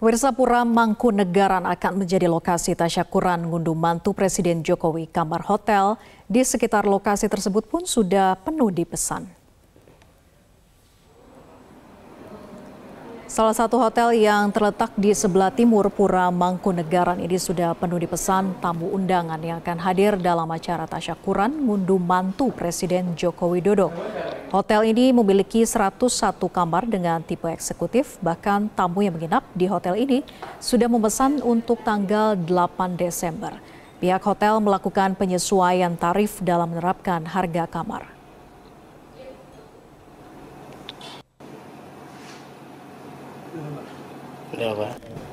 Pemirsa Pura Mangkunegaran akan menjadi lokasi tasyakuran ngunduh mantu Presiden Jokowi. Kamar hotel di sekitar lokasi tersebut pun sudah penuh dipesan. Salah satu hotel yang terletak di sebelah timur Pura Mangkunegaran ini sudah penuh dipesan tamu undangan yang akan hadir dalam acara tasyakuran ngunduh mantu Presiden Joko Widodo. Hotel ini memiliki 101 kamar dengan tipe eksekutif, bahkan tamu yang menginap di hotel ini sudah memesan untuk tanggal 8 Desember. Pihak hotel melakukan penyesuaian tarif dalam menerapkan harga kamar. Ya,